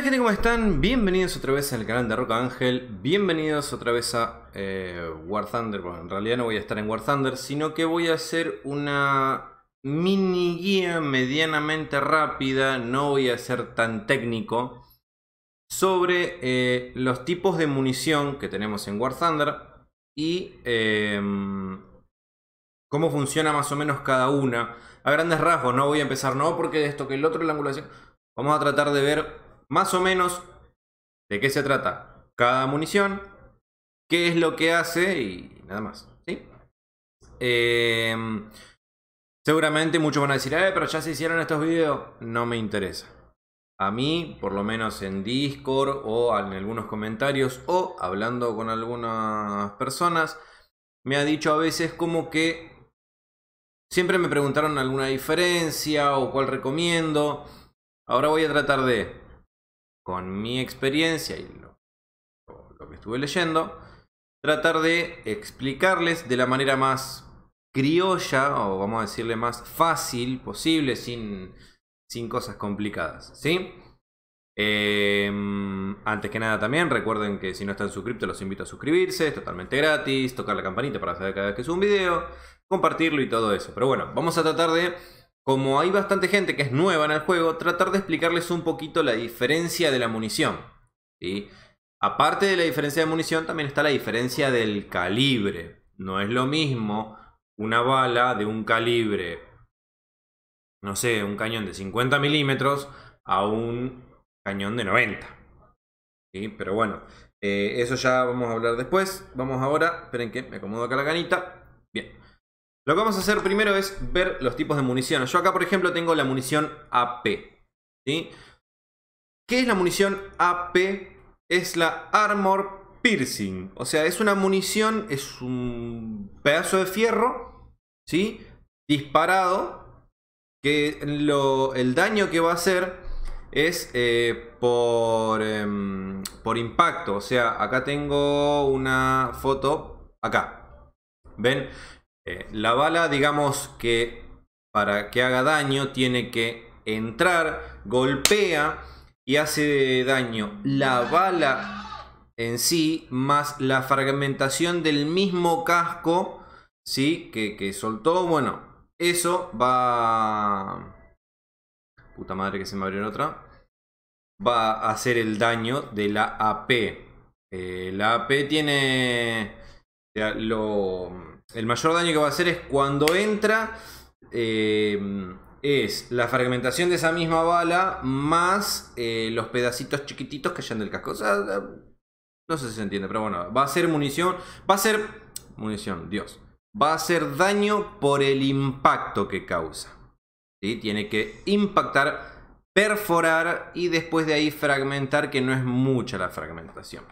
Hola gente, ¿cómo están? Bienvenidos otra vez al canal de Roca Ángel, bienvenidos otra vez a eh, War Thunder, bueno, en realidad no voy a estar en War Thunder, sino que voy a hacer una mini guía medianamente rápida, no voy a ser tan técnico, sobre eh, los tipos de munición que tenemos en War Thunder y em, cómo funciona más o menos cada una. A grandes rasgos, no voy a empezar, no porque esto que el otro, la angulación... Vamos a tratar de ver más o menos de qué se trata cada munición, qué es lo que hace y nada más. Em, seguramente muchos van a decir, eh, pero ya se hicieron estos videos. No me interesa. A mí, por lo menos en Discord o en algunos comentarios o hablando con algunas personas, me ha dicho a veces como que siempre me preguntaron alguna diferencia o cuál recomiendo. Ahora voy a tratar de con mi experiencia y lo, que estuve leyendo, tratar de explicarles de la manera más criolla o vamos a decirle más fácil posible sin, sin cosas complicadas, ¿sí? Em, antes que nada también recuerden que si no están suscriptos los invito a suscribirse, es totalmente gratis, tocar la campanita para saber cada vez que subo un video, compartirlo y todo eso. Pero bueno, vamos a tratar de como hay bastante gente que es nueva en el juego, tratar de explicarles un poquito la diferencia de la munición. Aparte de la diferencia de munición, también está la diferencia del calibre. No es lo mismo una bala de un calibre, no sé, un cañón de 50 milímetros a un cañón de 90. Pero bueno, eh, eso ya vamos a hablar después. Vamos ahora, esperen que me acomodo acá la canita. Lo que vamos a hacer primero es ver los tipos de municiones. Yo acá, por ejemplo, tengo la munición AP. ¿sí? ¿Qué es la munición AP? Es la Armor Piercing. O sea, es una munición, es un pedazo de fierro, ¿sí? Disparado, que el daño que va a hacer es eh, por, em, por impacto. O sea, acá tengo una foto, acá. ¿Ven? Eh, la bala, digamos que para que haga daño, tiene que entrar, golpea y hace daño. La bala en sí, más la fragmentación del mismo casco, ¿sí? Que, soltó, bueno, eso va... Puta madre que se me abrió otra. Va a hacer el daño de la AP. Eh, la AP tiene... O sea, lo el mayor daño que va a hacer es cuando entra. Eh, es la fragmentación de esa misma bala más eh, los pedacitos chiquititos que hayan del casco. O sea, no sé si se entiende, pero bueno, va a ser munición. Va a ser. Munición, Dios. Va a ser daño por el impacto que causa. Tiene que impactar, perforar y después de ahí fragmentar, que no es mucha la fragmentación.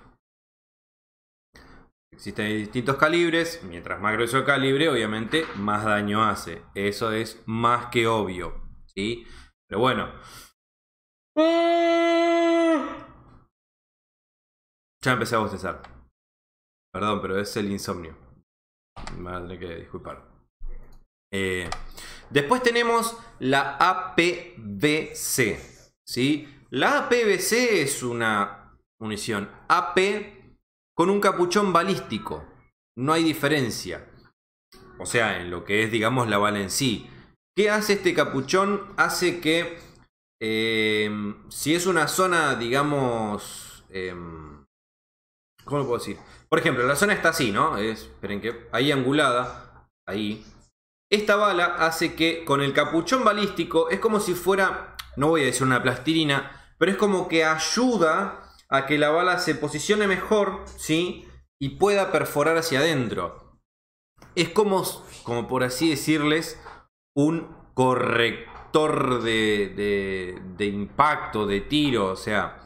Existen distintos calibres, mientras más grueso el calibre, obviamente más daño hace. Eso es más que obvio, ¿sí? Pero bueno. Ya empecé a bostezar. Perdón, pero es el insomnio. Madre, que disculpar. Eh, después tenemos la APBC, ¿sí? La APBC es una munición AP con un capuchón balístico. No hay diferencia. O sea, en lo que es, digamos, la bala en sí. ¿Qué hace este capuchón? Hace que em, si es una zona, digamos... Em, ¿Cómo lo puedo decir? Por ejemplo, la zona está así, ¿no? Es, esperen que... Ahí angulada. Ahí. Esta bala hace que con el capuchón balístico es como si fuera... No voy a decir una plastilina, pero es como que ayuda a que la bala se posicione mejor, ¿sí? Y pueda perforar hacia adentro. Es como, como por así decirles, un corrector de, de, de impacto, de tiro, o sea...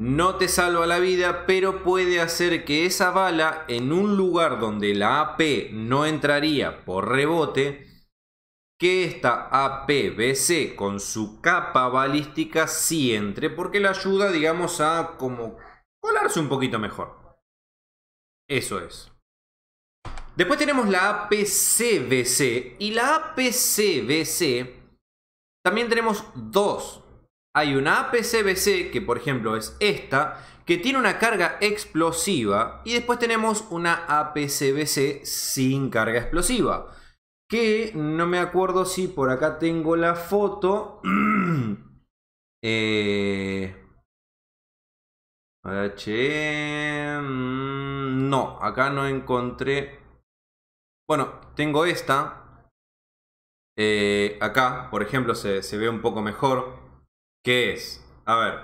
No te salva la vida, pero puede hacer que esa bala en un lugar donde la AP no entraría por rebote, que esta APBC con su capa balística si entre, porque le ayuda, digamos, a como colarse un poquito mejor. Eso es. Después tenemos la APCBC y la APCBC también tenemos dos. Hay una APCBC que por ejemplo es esta, que tiene una carga explosiva y después tenemos una APCBC sin carga explosiva que no me acuerdo si por acá tengo la foto. Eh, mm, no, acá no encontré. Bueno, tengo esta. Eh, acá, por ejemplo, se, ve un poco mejor. ¿Qué es? A ver.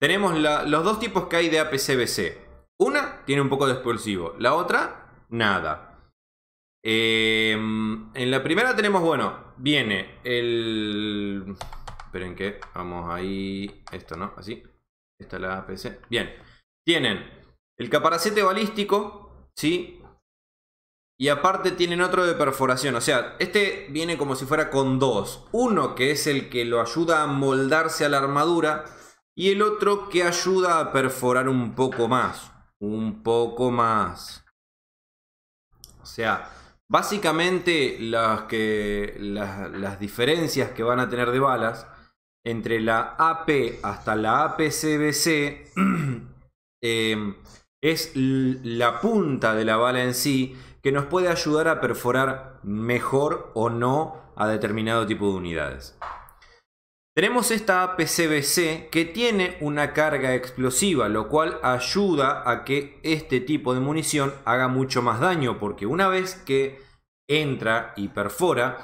Tenemos los dos tipos que hay de APCBC. Una tiene un poco de expulsivo... la otra, nada. Em, en la primera tenemos, bueno, viene el... Esperen que vamos ahí... Esto, ¿no? Así. Esta es la APC. Bien. Tienen el caparacete balístico, ¿sí? Y aparte tienen otro de perforación. O sea, este viene como si fuera con dos. Uno que es el que lo ayuda a moldarse a la armadura. Y el otro que ayuda a perforar un poco más. Un poco más. O sea, Básicamente las, diferencias que van a tener de balas entre la AP hasta la APCBC em, es la punta de la bala en sí que nos puede ayudar a perforar mejor o no a determinado tipo de unidades. Tenemos esta APCBC que tiene una carga explosiva, lo cual ayuda a que este tipo de munición haga mucho más daño, porque una vez que entra y perfora,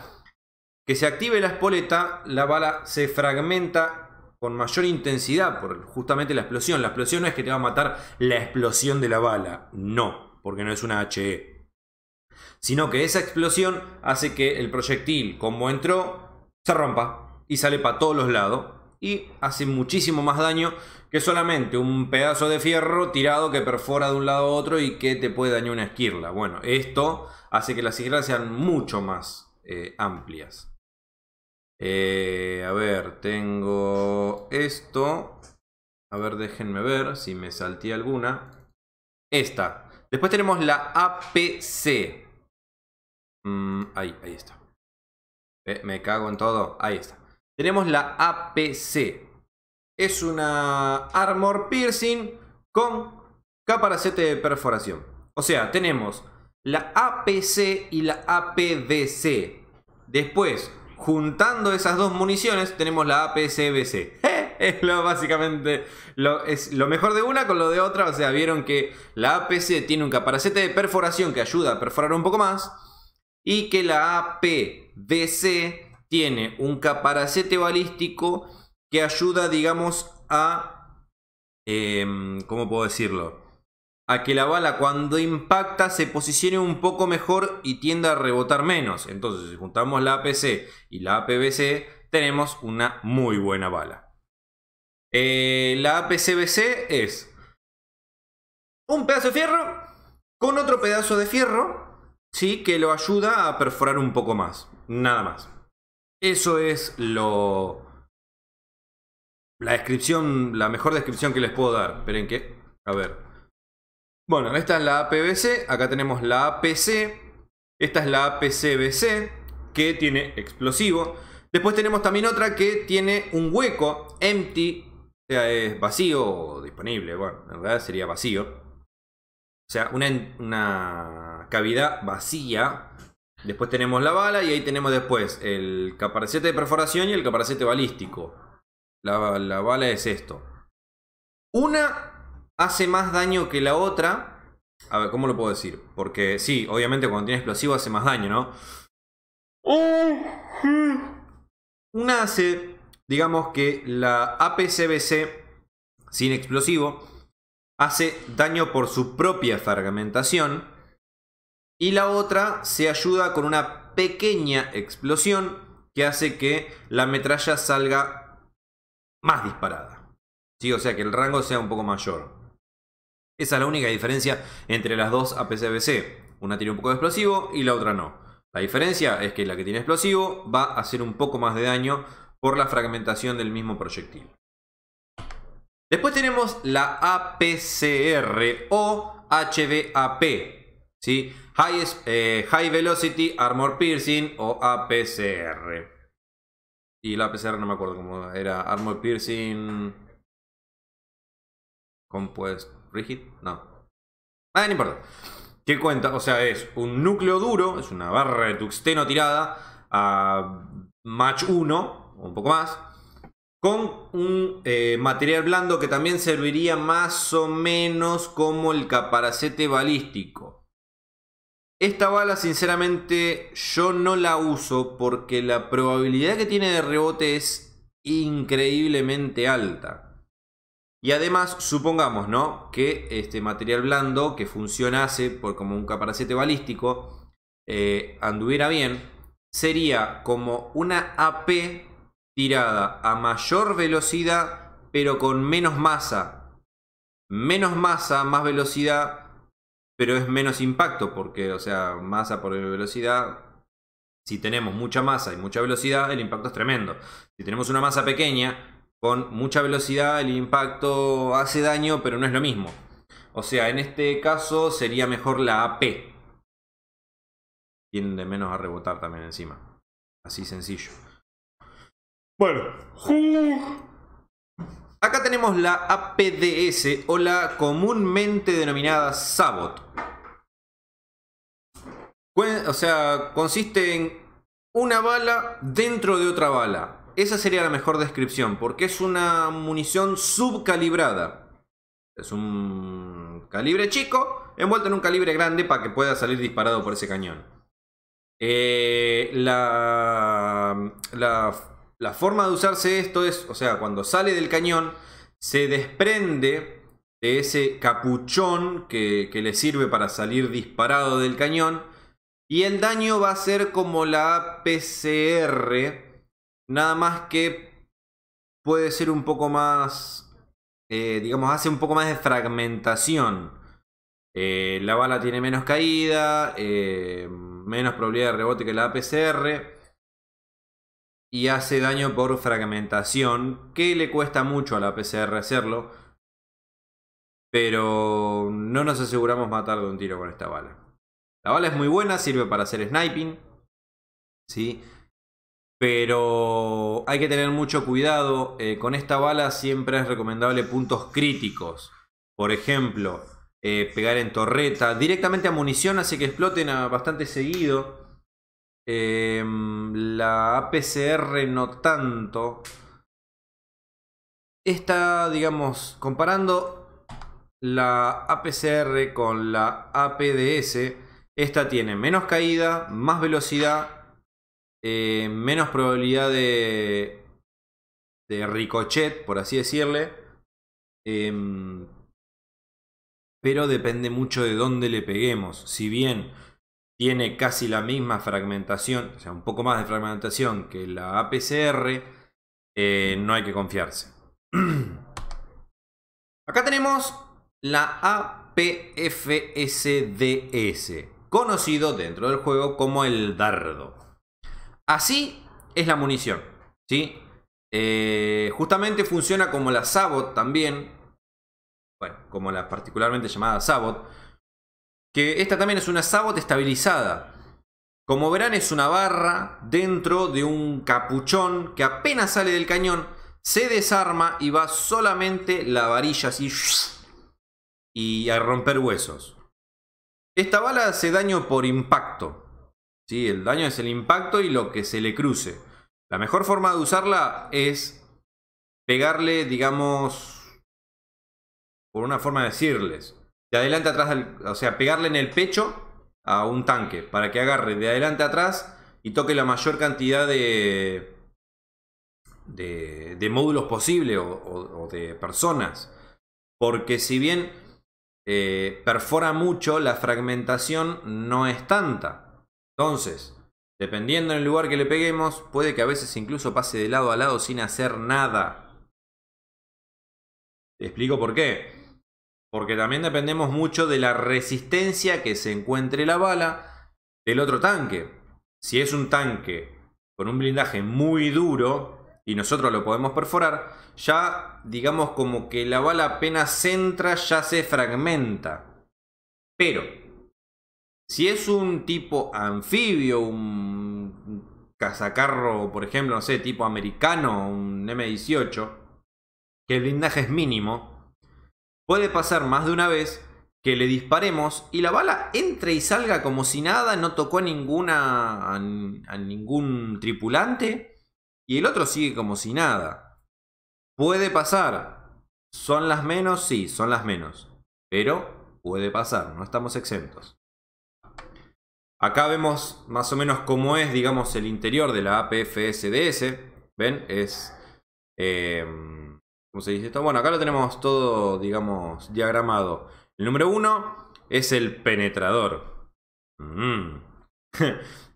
que se active la espoleta, la bala se fragmenta con mayor intensidad por justamente la explosión. La explosión no es que te va a matar la explosión de la bala, no, porque no es una HE. Sino que esa explosión hace que el proyectil, como entró, se rompa y sale para todos los lados y hace muchísimo más daño que solamente un pedazo de fierro tirado que perfora de un lado a otro y que te puede dañar una esquirla. Bueno, esto hace que las esquirlas sean mucho más eh, amplias. Eh, a ver, tengo esto. A ver, déjenme ver si me salté alguna. Esta. Después tenemos la APC. Mm, ahí, ahí está. Eh, me cago en todo. Ahí está. Tenemos la APC. Es una Armor Piercing con caparacete de perforación. O sea, tenemos la APC y la APDC. Después, juntando esas dos municiones, tenemos la APCBC. Es lo básicamente lo, es lo mejor de una con lo de otra. O sea, vieron que la APC tiene un caparacete de perforación que ayuda a perforar un poco más. Y que la APDC tiene un caparacete balístico que ayuda, digamos, a... Em, ¿Cómo puedo decirlo? A que la bala cuando impacta se posicione un poco mejor y tienda a rebotar menos. Entonces, si juntamos la APC y la APBC, tenemos una muy buena bala. Eh, la APCBC es un pedazo de fierro con otro pedazo de fierro, sí, que lo ayuda a perforar un poco más. Nada más. Eso es lo... La descripción, la mejor descripción que les puedo dar. Esperen que... A ver. Bueno, esta es la APBC, acá tenemos la APC, esta es la APCBC, que tiene explosivo. Después tenemos también otra que tiene un hueco, empty, o sea, es vacío o disponible, bueno, en realidad sería vacío. O sea, una, una cavidad vacía Después tenemos la bala y ahí tenemos después el caparacete de perforación y el caparacete balístico. La, la bala es esto. Una hace más daño que la otra. A ver, ¿cómo lo puedo decir? Porque sí, obviamente cuando tiene explosivo hace más daño, ¿no? Una hace, digamos que la APCBC sin explosivo hace daño por su propia fragmentación y la otra se ayuda con una pequeña explosión que hace que la metralla salga más disparada. ¿Sí? O sea que el rango sea un poco mayor. Esa es la única diferencia entre las dos APCBC. Una tiene un poco de explosivo y la otra no. La diferencia es que la que tiene explosivo va a hacer un poco más de daño por la fragmentación del mismo proyectil. Después tenemos la APCR o HBAP, ¿sí? High, eh, High Velocity Armor Piercing o APCR. Y la APCR no me acuerdo cómo era. Armor Piercing. Compuest Rigid. No. Ah, no importa. ¿Qué cuenta? O sea, es un núcleo duro, es una barra de tuxteno tirada a match 1, un poco más, con un eh, material blando que también serviría más o menos como el caparacete balístico. Esta bala, sinceramente, yo no la uso porque la probabilidad que tiene de rebote es increíblemente alta. Y además, supongamos, ¿no? Que este material blando que funcionase por como un caparacete balístico eh, anduviera bien, sería como una AP tirada a mayor velocidad pero con menos masa. Menos masa, más velocidad pero es menos impacto porque, o sea, masa por velocidad, si tenemos mucha masa y mucha velocidad, el impacto es tremendo. Si tenemos una masa pequeña, con mucha velocidad, el impacto hace daño, pero no es lo mismo. O sea, en este caso sería mejor la AP. tiene menos a rebotar también encima. Así sencillo. Bueno. Acá tenemos la APDS o la comúnmente denominada Sabot. O sea, consiste en una bala dentro de otra bala. Esa sería la mejor descripción, porque es una munición subcalibrada. Es un calibre chico envuelto en un calibre grande para que pueda salir disparado por ese cañón. Eh, la, la la forma de usarse esto es, o sea, cuando sale del cañón, se desprende de ese capuchón que, que le sirve para salir disparado del cañón. Y el daño va a ser como la PCR, nada más que puede ser un poco más, eh, digamos, hace un poco más de fragmentación. Eh, la bala tiene menos caída, eh, menos probabilidad de rebote que la APCR y hace daño por fragmentación, que le cuesta mucho a la PCR hacerlo, pero no nos aseguramos matar de un tiro con esta bala. La bala es muy buena, sirve para hacer sniping, ¿sí? pero hay que tener mucho cuidado, eh, con esta bala siempre es recomendable puntos críticos, por ejemplo, eh, pegar en torreta, directamente a munición hace que exploten a bastante seguido, Em, la APCR no tanto. está digamos, comparando la APCR con la APDS, esta tiene menos caída, más velocidad, eh, menos probabilidad de, de ricochet, por así decirle. Em, pero depende mucho de dónde le peguemos. Si bien tiene casi la misma fragmentación, o sea, un poco más de fragmentación que la APCR, eh, no hay que confiarse. Acá tenemos la APFSDS, conocido dentro del juego como el dardo. Así es la munición, ¿sí? Eh, justamente funciona como la Sabot también, bueno, como la particularmente llamada Sabot, que esta también es una sabot estabilizada. Como verán es una barra dentro de un capuchón que apenas sale del cañón, se desarma y va solamente la varilla así y a romper huesos. Esta bala hace daño por impacto. ¿sí? El daño es el impacto y lo que se le cruce. La mejor forma de usarla es pegarle, digamos, por una forma de decirles, adelante atrás, o sea, pegarle en el pecho a un tanque para que agarre de adelante atrás y toque la mayor cantidad de, de, módulos posible o, de personas. Porque si bien eh, perfora mucho, la fragmentación no es tanta. Entonces, dependiendo en el lugar que le peguemos, puede que a veces incluso pase de lado a lado sin hacer nada. Te explico por qué porque también dependemos mucho de la resistencia que se encuentre la bala del otro tanque. Si es un tanque con un blindaje muy duro y nosotros lo podemos perforar, ya digamos como que la bala apenas entra ya se fragmenta. Pero si es un tipo anfibio, un cazacarro, por ejemplo, no sé, tipo americano, un M18, que el blindaje es mínimo, Puede pasar más de una vez que le disparemos y la bala entre y salga como si nada, no tocó a ninguna a, ningún tripulante y el otro sigue como si nada. Puede pasar. Son las menos, sí, son las menos, pero puede pasar, no estamos exentos. Acá vemos más o menos cómo es, digamos, el interior de la APFSDS. ¿Ven? Es eh, bueno, acá lo tenemos todo, digamos, diagramado. El número 1 es el penetrador. Mm.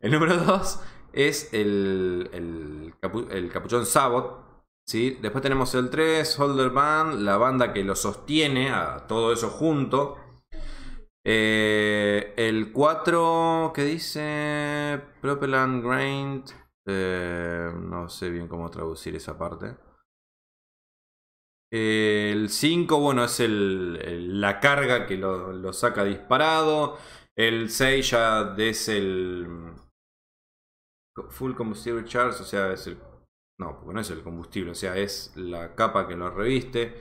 el número 2 es el, capuchón Sabot. ¿sí? Después tenemos el 3, Holder Band, la banda que lo sostiene a todo eso junto. Eh, el 4, ¿qué dice? Propellant Grind. Eh, no sé bien cómo traducir esa parte. Eh, el 5, bueno, es el, la carga que lo, saca disparado. El 6 ya es el full combustible charge, o sea, es el... No, no es el combustible, o sea, es la capa que lo reviste.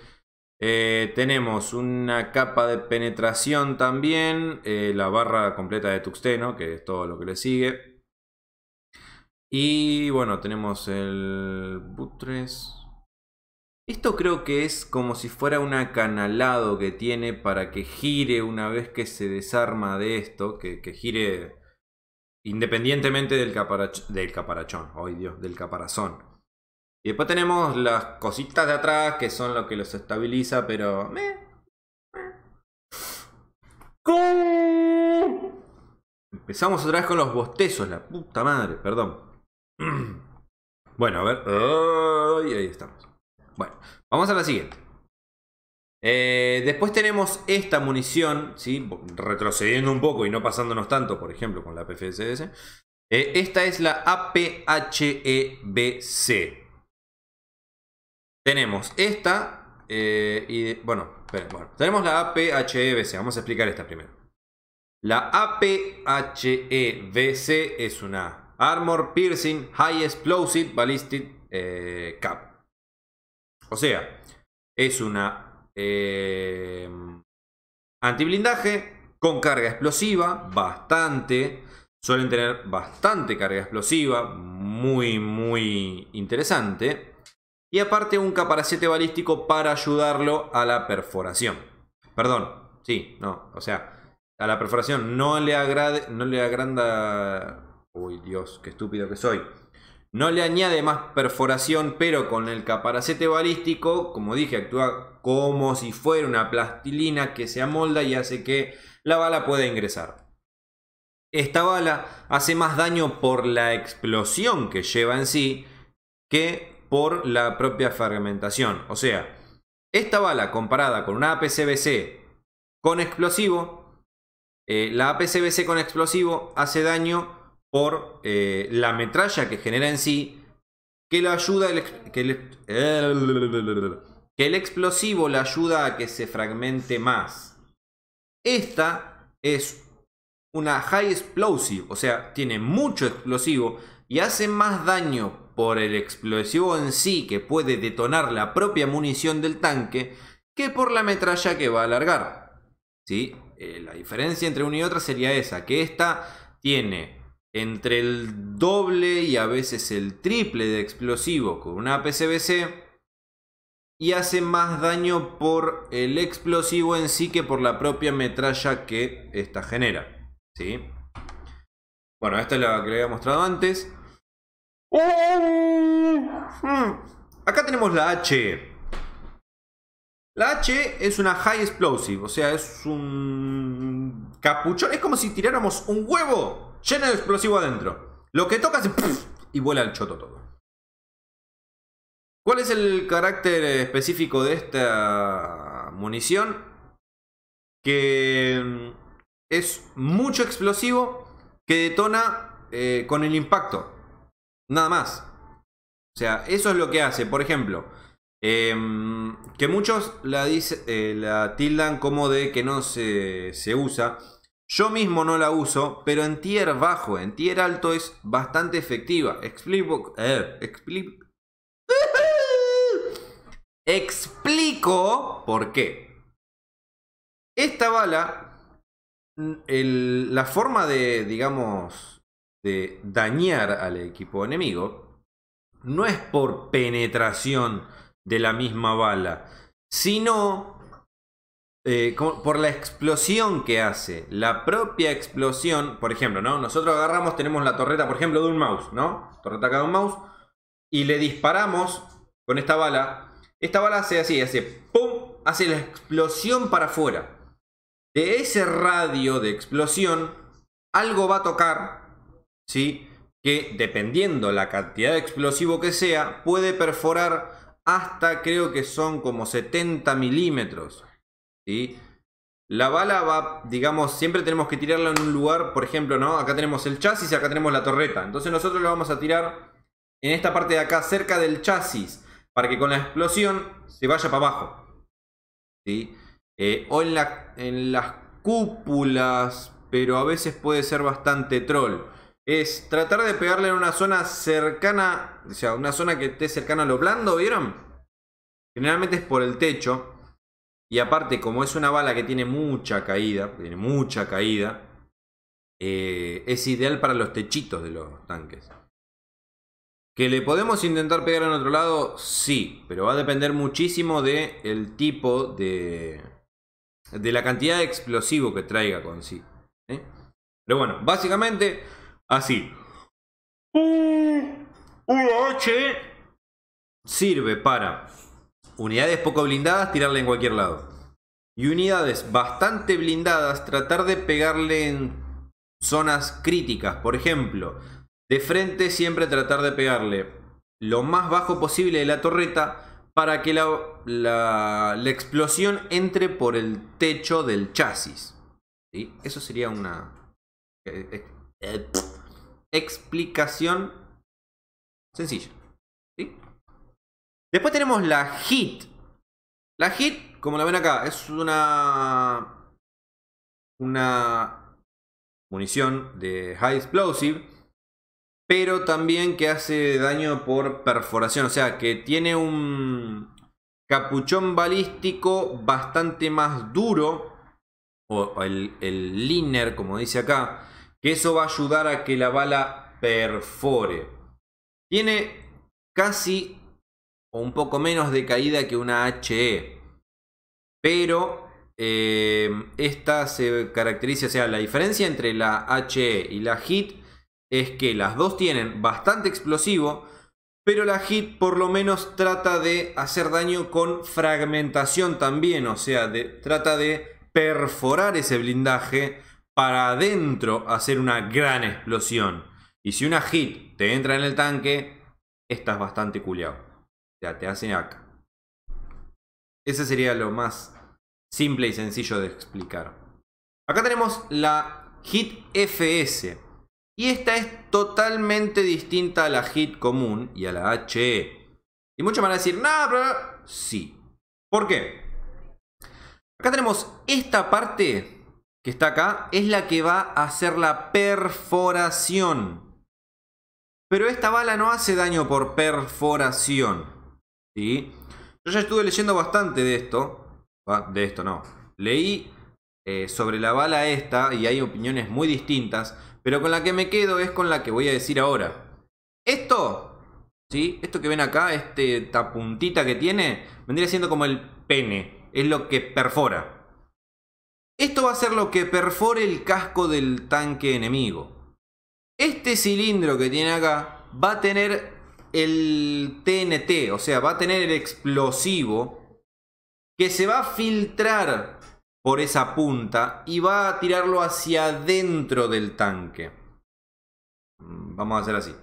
Eh, tenemos una capa de penetración también, eh, la barra completa de tuxteno, que es todo lo que le sigue. Y bueno, tenemos el boot esto creo que es como si fuera un acanalado que tiene para que gire una vez que se desarma de esto, que, que gire independientemente del, del caparachón, hoy Dios, del caparazón. Y después tenemos las cositas de atrás que son lo que los estabiliza, pero... Empezamos otra vez con los bostezos, la puta madre, perdón. Bueno, a ver. y ahí estamos. Bueno, vamos a la siguiente. Eh, después tenemos esta munición, ¿sí? retrocediendo un poco y no pasándonos tanto, por ejemplo, con la PFSS. Eh, esta es la APHEBC. Tenemos esta eh, y, bueno, bueno, tenemos la APHEBC. Vamos a explicar esta primero. La APHEBC es una Armor Piercing High Explosive Ballistic Cap. O sea, es una eh, antiblindaje con carga explosiva, bastante. Suelen tener bastante carga explosiva, muy, muy interesante. Y aparte un caparacete balístico para ayudarlo a la perforación. Perdón, sí, no, o sea, a la perforación no le, agrade, no le agranda... Uy, Dios, qué estúpido que soy. No le añade más perforación, pero con el caparacete balístico, como dije, actúa como si fuera una plastilina que se amolda y hace que la bala pueda ingresar. Esta bala hace más daño por la explosión que lleva en sí que por la propia fragmentación. O sea, esta bala comparada con una APCBC con explosivo, eh, la APCBC con explosivo hace daño por eh, la metralla que genera en sí, que la ayuda el, que, el, que el explosivo le ayuda a que se fragmente más. Esta es una high explosive, o sea, tiene mucho explosivo y hace más daño por el explosivo en sí que puede detonar la propia munición del tanque que por la metralla que va a alargar... ¿Sí? Eh, la diferencia entre una y otra sería esa, que esta tiene entre el doble y a veces el triple de explosivo con una PCBC y hace más daño por el explosivo en sí que por la propia metralla que esta genera. ¿sí? Bueno, esta es la que le había mostrado antes. Acá tenemos la H. La H es una high explosive, o sea, es un capuchón. Es como si tiráramos un huevo llena de explosivo adentro. Lo que toca es... y vuela al choto todo. ¿Cuál es el carácter específico de esta munición? Que mm, es mucho explosivo que detona eh, con el impacto. Nada más. O sea, eso es lo que hace. Por ejemplo, em, que muchos la, dice, eh, tildan como de que no se usa. Yo mismo no la uso, pero en tier bajo, en tier alto es bastante efectiva. Explico. Eh, explico. explico por qué. Esta bala, la forma de, digamos, de dañar al equipo enemigo, no es por penetración de la misma bala, sino eh, por la explosión que hace, la propia explosión, por ejemplo, ¿no? Nosotros agarramos, tenemos la torreta, por ejemplo, de un mouse, ¿no? Torreta de un mouse, y le disparamos con esta bala. Esta bala hace así, hace ¡pum! Hace la explosión para afuera. De ese radio de explosión, algo va a tocar, ¿sí? Que dependiendo la cantidad de explosivo que sea, puede perforar hasta creo que son como 70 milímetros. La bala va, digamos, siempre tenemos que tirarla en un lugar, por ejemplo, ¿no? Acá tenemos el chasis y acá tenemos la torreta. Entonces nosotros lo vamos a tirar en esta parte de acá, cerca del chasis, para que con la explosión se vaya para abajo. ¿sí? Eh, o en, en las cúpulas, pero a veces puede ser bastante troll. Es tratar de pegarle en una zona cercana, o sea, una zona que esté cercana a lo blando, ¿vieron? Generalmente es por el techo. Y aparte, como es una bala que tiene mucha caída, tiene mucha caída, eh, es ideal para los techitos de los tanques. ¿Que le podemos intentar pegar en otro lado? Sí, pero va a depender muchísimo del tipo de... de la cantidad de explosivo que traiga con sí. ¿eh? Pero bueno, básicamente así. UH sirve para unidades poco blindadas, tirarle en cualquier lado. Y unidades bastante blindadas, tratar de pegarle en zonas críticas. Por ejemplo, de frente siempre tratar de pegarle lo más bajo posible de la torreta para que la, explosión entre por el techo del chasis. Eso sería una eh, eh, explicación sencilla. Después tenemos la HIT. La HIT, como la ven acá, es una. Una munición de High Explosive. Pero también que hace daño por perforación. O sea, que tiene un capuchón balístico bastante más duro. O el, el liner, como dice acá. Que eso va a ayudar a que la bala perfore. Tiene casi o un poco menos de caída que una HE. Pero eh, esta se caracteriza, o sea, la diferencia entre la HE y la HIT es que las dos tienen bastante explosivo, pero la HIT por lo menos trata de hacer daño con fragmentación también, o sea, trata de perforar ese blindaje para adentro hacer una gran explosión. Y si una HIT te entra en el tanque, estás bastante culiado. Ya, te hacen acá. Ese sería lo más simple y sencillo de explicar. Acá tenemos la hit FS. Y esta es totalmente distinta a la hit común y a la HE. Y mucho van a decir, nada, sí. ¿Por qué? Acá tenemos esta parte que está acá, es la que va a hacer la perforación. Pero esta bala no hace daño por perforación. ¿sí? Yo ya estuve leyendo bastante de esto, ah, de esto no, leí eh, sobre la bala esta y hay opiniones muy distintas, pero con la que me quedo es con la que voy a decir ahora. Esto, ¿sí? Esto que ven acá, este, esta puntita que tiene, vendría siendo como el pene, es lo que perfora. Esto va a ser lo que perfore el casco del tanque enemigo. Este cilindro que tiene acá va a tener el TNT, o sea, va a tener el explosivo que se va a filtrar por esa punta y va a tirarlo hacia adentro del tanque. Mm, vamos a hacer así.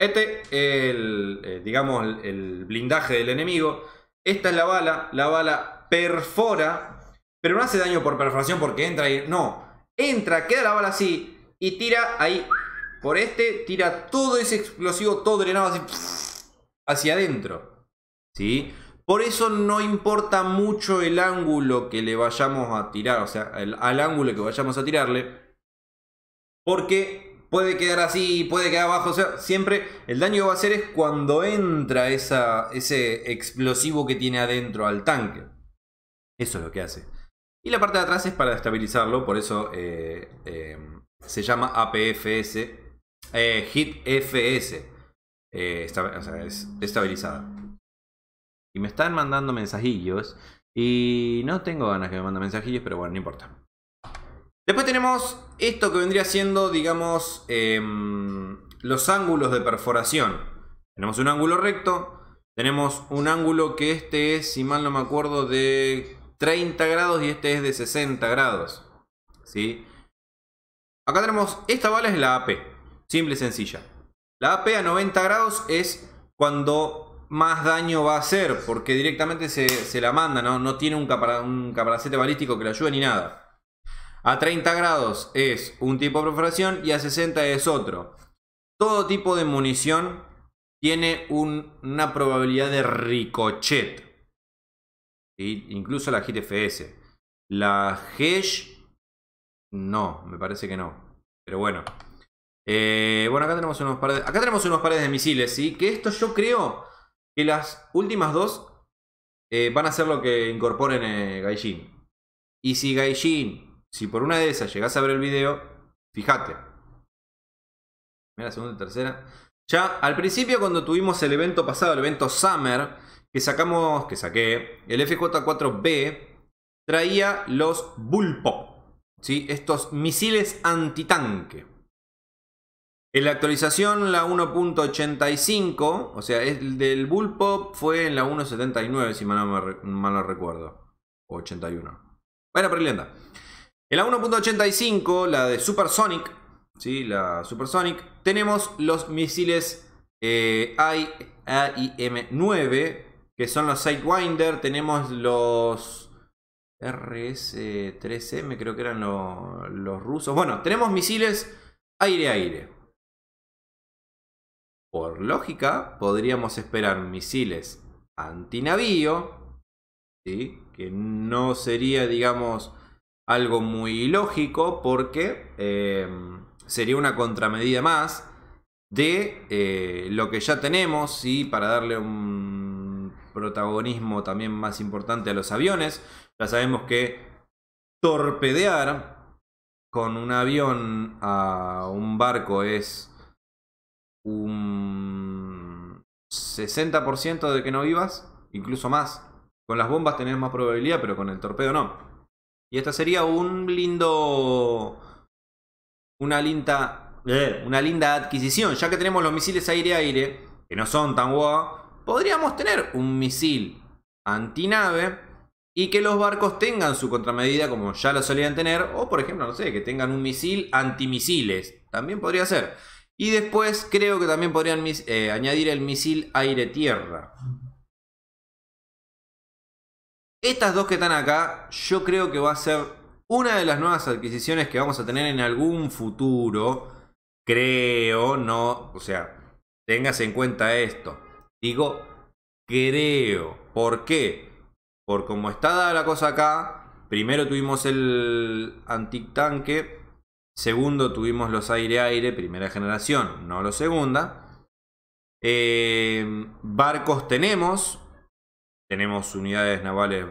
Este, el, eh, digamos, el blindaje del enemigo. Esta es la bala. La bala perfora, pero no hace daño por perforación porque entra y... No, entra, queda la bala así y tira ahí por este tira todo ese explosivo, todo drenado así hacia adentro. ¿Sí? Por eso no importa mucho el ángulo que le vayamos a tirar, o sea, al ángulo que vayamos a tirarle. Porque puede quedar así, puede quedar abajo, o sea, siempre el daño que va a hacer es cuando entra ese explosivo que tiene adentro al tanque. Eso es lo que hace. Y la parte de atrás es para estabilizarlo, por eso eh, eh, se llama APFS, eh, hit FS. Eh, o sea, es estabilizada. Y me están mandando mensajillos. Y no tengo ganas que me manden mensajillos, pero bueno, no importa. Después tenemos esto que vendría siendo, digamos, em, los ángulos de perforación. Tenemos un ángulo recto. Tenemos un ángulo que este es, si mal no me acuerdo, de 30 grados y este es de 60 grados. ¿Sí? Acá tenemos, esta bala es la AP. Simple y sencilla. La AP a 90 grados es cuando más daño va a hacer, porque directamente se, la manda, ¿no? no tiene un, un caparacete balístico que la ayude ni nada. A 30 grados es un tipo de perforación y a 60 es otro. Todo tipo de munición tiene una probabilidad de ricochet. Incluso la GTFS. La HESH, no, me parece que no. Pero bueno. Eh, bueno, acá tenemos unos pares. Acá tenemos unos de misiles, ¿sí? Que esto yo creo que las últimas dos eh, van a ser lo que incorporen eh, Gaijin. Y si Gaijin, si por una de esas llegas a ver el video, fíjate. Mira, segunda y tercera. Ya al principio, cuando tuvimos el evento pasado, el evento Summer, que sacamos, que saqué, el FJ4B traía los Bulpo, ¿sí? estos misiles antitanque. En la actualización, la 1.85, o sea, el del Bullpop fue en la 1.79, si mal no, recuerdo. 81. Bueno, pero linda. En la 1.85, la de Supersonic, ¿sí? la Supersonic, tenemos los misiles eh, AIM-9, que son los Sidewinder, tenemos los RS-3M, creo que eran los rusos. Bueno, tenemos misiles aire-aire. Por lógica, podríamos esperar misiles antinavío, que no sería, digamos, algo muy lógico porque em, sería una contramedida más de eh, lo que ya tenemos y para darle un protagonismo también más importante a los aviones. Ya sabemos que torpedear con un avión a un barco es un 60% de que no vivas, incluso más. Con las bombas tenés más probabilidad, pero con el torpedo no. Y esta sería un lindo. Una linda. Eh, una linda adquisición. Ya que tenemos los misiles aire-aire, que no son tan guau, podríamos tener un misil antinave y que los barcos tengan su contramedida como ya lo solían tener, o por ejemplo, no sé, que tengan un misil antimisiles, también podría ser. Y después creo que también podrían eh, añadir el misil aire-tierra. Estas dos que están acá, yo creo que va a ser una de las nuevas adquisiciones que vamos a tener en algún futuro. Creo, no, o sea, tengas en cuenta esto. Digo, creo. ¿Por qué? Por como está dada la cosa acá, primero tuvimos el antitanque Segundo, tuvimos los aire-aire, primera generación, no los segunda. Eh, barcos tenemos, tenemos unidades navales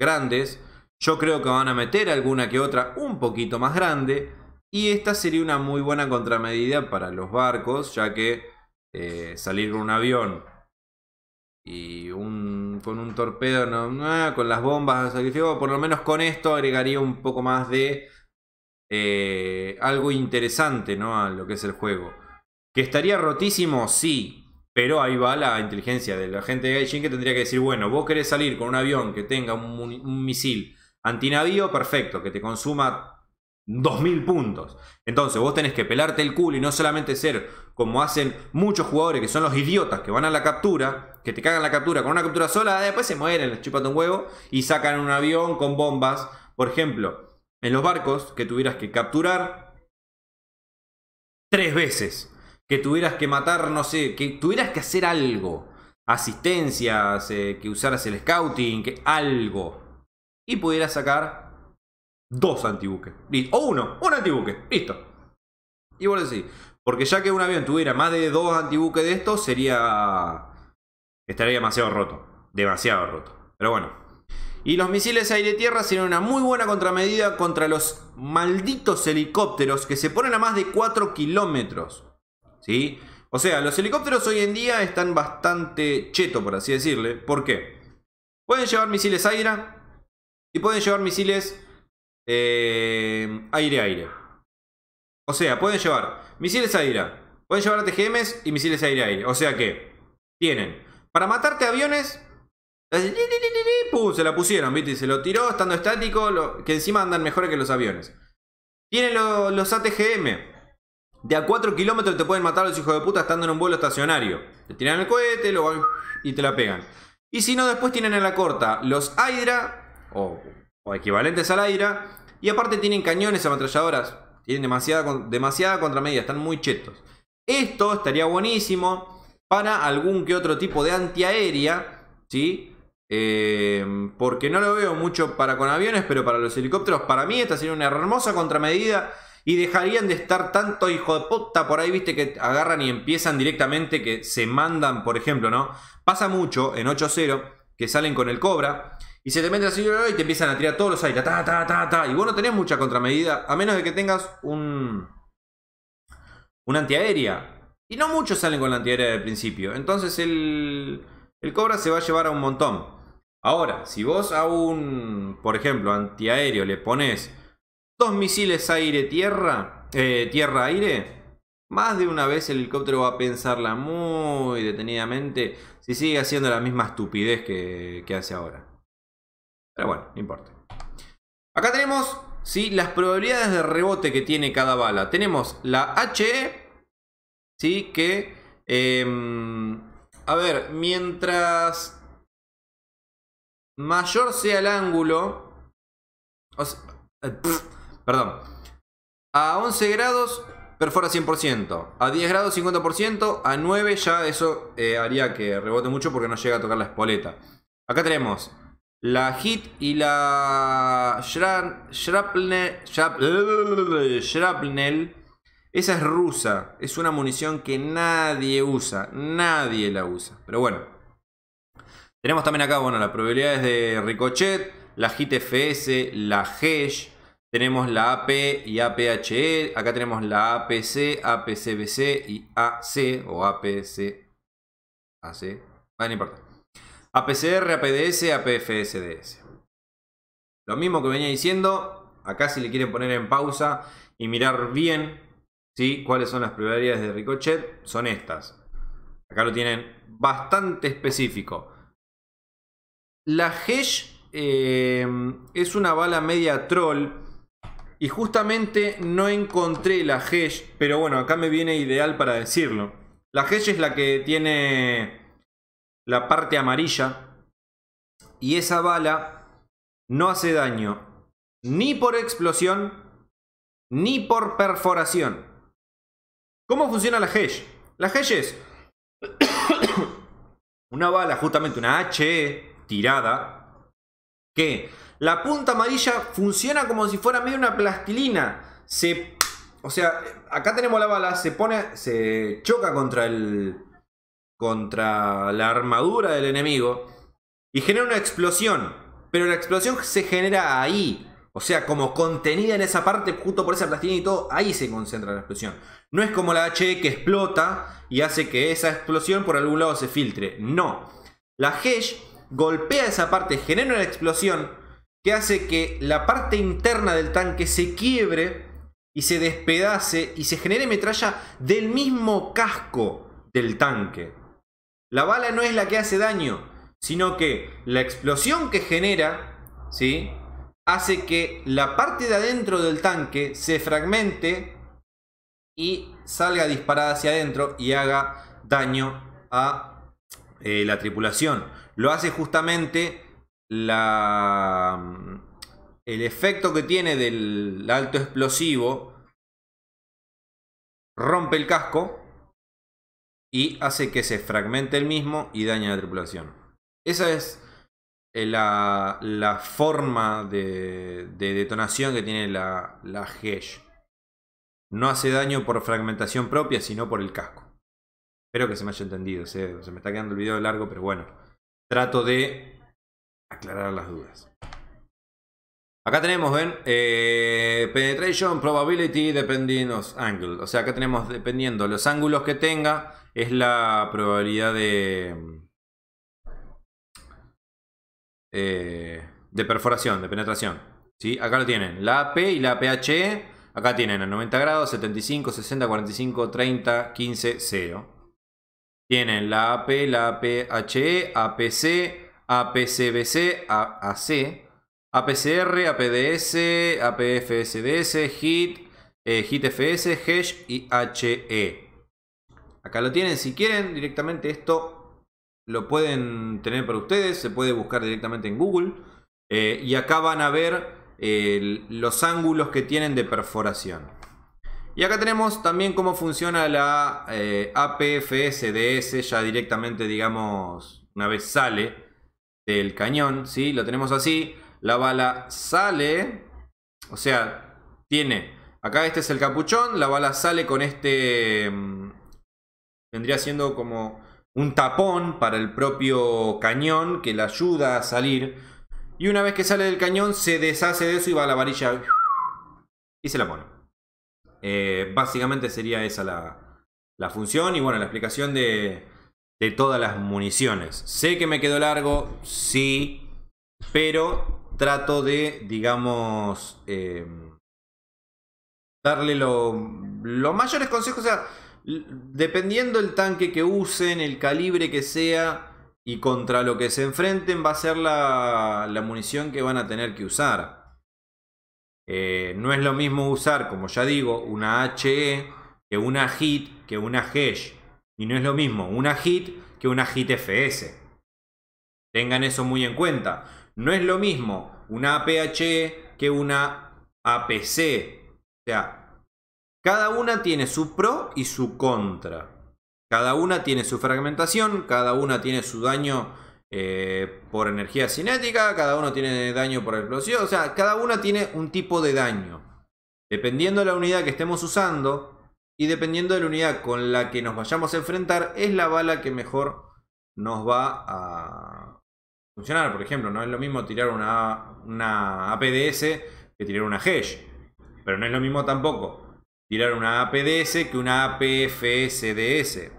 grandes. Yo creo que van a meter alguna que otra un poquito más grande. Y esta sería una muy buena contramedida para los barcos, ya que eh, salir con un avión y un, con un torpedo, con las bombas, por lo menos con esto agregaría un poco más de eh, algo interesante ¿no? a lo que es el juego. ¿Que estaría rotísimo? Sí. Pero ahí va la inteligencia de la gente de Gaijin que tendría que decir, bueno, vos querés salir con un avión que tenga un, misil antinavío, perfecto, que te consuma 2000 puntos. Entonces vos tenés que pelarte el culo y no solamente ser como hacen muchos jugadores que son los idiotas que van a la captura, que te cagan la captura con una captura sola, después se mueren, les chupan un huevo y sacan un avión con bombas. Por ejemplo, en los barcos que tuvieras que capturar tres veces, que tuvieras que matar, no sé, que tuvieras que hacer algo, asistencias, eh, que usaras el scouting, que algo, y pudieras sacar dos antibuques, o uno, un antibuque, listo. Y vos decís, porque ya que un avión tuviera más de dos antibuques de estos, sería. estaría demasiado roto. Demasiado roto. Pero bueno, y los misiles aire-tierra serían una muy buena contramedida contra los malditos helicópteros que se ponen a más de 4 kilómetros. ¿Sí? O sea, los helicópteros hoy en día están bastante cheto, por así decirle. ¿Por qué? Pueden llevar misiles aire y pueden llevar misiles aire-aire. Eh, o sea, pueden llevar misiles aire, pueden llevar TGMs y misiles aire-aire. O sea que tienen para matarte aviones se la pusieron, ¿viste? se lo tiró estando estático, que encima andan mejor que los aviones. Tienen los ATGM. De a 4 kilómetros te pueden matar los hijos de puta estando en un vuelo estacionario. Te tiran el cohete y te la pegan. Y si no, después tienen en la corta los Hydra, o, equivalentes al Hydra, y aparte tienen cañones ametralladoras. Tienen demasiada, demasiada contramedida, están muy chetos. Esto estaría buenísimo para algún que otro tipo de antiaérea, ¿sí? Em, porque no lo veo mucho para con aviones, pero para los helicópteros, para mí esta sería una hermosa contramedida. Y dejarían de estar tanto hijo de puta por ahí, viste, que agarran y empiezan directamente, que se mandan, por ejemplo, ¿no? Pasa mucho en 8-0 que salen con el cobra y se te meten así y te empiezan a tirar todos los aires, ta, ta, ta, ta. Y vos no tenés mucha contramedida, a menos de que tengas un. una antiaérea. Y no muchos salen con la antiaérea del principio. Entonces el. el cobra se va a llevar a un montón. Ahora, si vos a un, por ejemplo, antiaéreo le pones dos misiles aire-tierra, eh, tierra-aire, más de una vez el helicóptero va a pensarla muy detenidamente si sigue haciendo la misma estupidez que, hace ahora. Pero bueno, no importa. Acá tenemos ¿sí? las probabilidades de rebote que tiene cada bala. Tenemos la H, ¿sí? que, em, a ver, mientras mayor sea el ángulo. Eh, perdón. A 11 grados perfora 100%. A 10 grados 50%. A 9 ya eso eh, haría que rebote mucho porque no llega a tocar la espoleta. Acá tenemos la Hit y la Shrapnel. Shrapnel. Esa es rusa. Es una munición que nadie usa. Nadie la usa. Pero bueno. Tenemos también acá, bueno, las probabilidades de Ricochet, la GTFS, la HESH, tenemos la AP y APHE, acá tenemos la APC, APCBC y AC o APC. AC, no importa. APCR, APDS, APFSDS. Lo mismo que venía diciendo, acá si le quieren poner en pausa y mirar bien ¿sí? cuáles son las probabilidades de Ricochet, son estas. Acá lo tienen bastante específico. La Hesh eh, es una bala media troll. Y justamente no encontré la Hesh, pero bueno, acá me viene ideal para decirlo. La Hesh es la que tiene la parte amarilla. Y esa bala no hace daño ni por explosión ni por perforación. ¿Cómo funciona la Hesh? La Hesh es una bala, justamente una HE, tirada, que la punta amarilla funciona como si fuera medio una plastilina. Se, o sea, acá tenemos la bala, se pone, se choca contra el contra la armadura del enemigo y genera una explosión, pero la explosión se genera ahí, o sea, como contenida en esa parte, justo por esa plastilina y todo, ahí se concentra la explosión. No es como la H que explota y hace que esa explosión por algún lado se filtre. No. La Hesh golpea esa parte, genera una explosión que hace que la parte interna del tanque se quiebre y se despedace y se genere metralla del mismo casco del tanque. La bala no es la que hace daño, sino que la explosión que genera, ¿sí? Hace que la parte de adentro del tanque se fragmente y salga disparada hacia adentro y haga daño a eh, la tripulación lo hace justamente el efecto que tiene del alto explosivo. Rompe el casco y hace que se fragmente el mismo y daña la tripulación. Esa es eh, la, forma de, detonación que tiene la, la Hesh. No hace daño por fragmentación propia, sino por el casco. Espero que se me haya entendido. se me está quedando el video largo, pero bueno trato de aclarar las dudas. Acá tenemos, ven, eh, penetration probability depending on angle. O sea, acá tenemos dependiendo los ángulos que tenga, es la probabilidad de, eh, de perforación, de penetración. ¿sí? Acá lo tienen, la AP y la PH. E, acá tienen a 90 grados, 75, 60, 45, 30, 15, 0. Tienen la AP, la APHE, APC, APCBC, AC, APCR, APDS, APFSDS, HIT, eh, HITFS, HESH y HE. Acá lo tienen. Si quieren directamente esto, lo pueden tener para ustedes. Se puede buscar directamente en Google. Eh, y acá van a ver eh, los ángulos que tienen de perforación. Y acá tenemos también cómo funciona la eh, APFSDS, ya directamente, digamos, una vez sale del cañón, ¿sí? Lo tenemos así, la bala sale, o sea, tiene, acá este es el capuchón, la bala sale con este, mm, vendría siendo como un tapón para el propio cañón que le ayuda a salir. Y una vez que sale del cañón, se deshace de eso y va a la varilla y se la pone. Eh, básicamente sería esa la, función y bueno, la explicación de, todas las municiones. Sé que me quedó largo, sí, pero trato de, digamos, em, darle lo, los mayores consejos. O sea, dependiendo el tanque que usen, el calibre que sea y contra lo que se enfrenten va a ser la munición que van a tener que usar. Eh, no es lo mismo usar, como ya digo, una HE que una HIT que una HESH. Y no es lo mismo una HIT que una HIT-FS. E Tengan eso muy en cuenta. No es lo mismo una APHE que una APC. O sea, cada una tiene su pro y su contra. Cada una tiene su fragmentación, cada una tiene su daño eh, por energía cinética, cada uno tiene daño por explosión, o sea, cada una tiene un tipo de daño. Dependiendo de la unidad que estemos usando y dependiendo de la unidad con la que nos vayamos a enfrentar, es la bala que mejor nos va a funcionar. Por ejemplo, no es lo mismo tirar una, una APDS que tirar una Hesh, e pero no es lo mismo tampoco tirar una APDS que una APFSDS.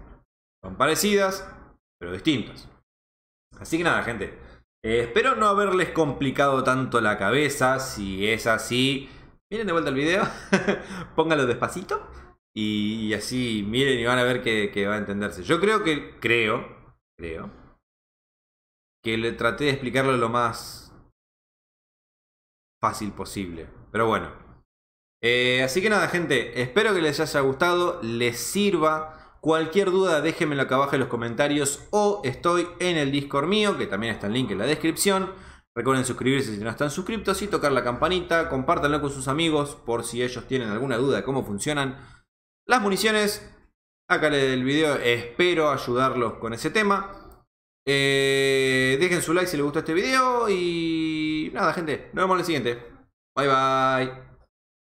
Son parecidas, pero distintas. Así que nada, gente. Eh, espero no haberles complicado tanto la cabeza. Si es así, miren de vuelta el video. Póngalo despacito. Y, así miren y van a ver que, va a entenderse. Yo creo que, creo, creo, que le traté de explicarlo lo más fácil posible. Pero bueno. Eh, así que nada, gente. Espero que les haya gustado. Les sirva. Cualquier duda déjenmelo acá abajo en los comentarios o estoy en el Discord mío, que también está el link en la descripción. Recuerden suscribirse si no están suscritos y tocar la campanita. Compártanlo con sus amigos por si ellos tienen alguna duda de cómo funcionan las municiones. Acá del video espero ayudarlos con ese tema. Eh, dejen su like si les gustó este video y nada gente, nos vemos en el siguiente. Bye bye.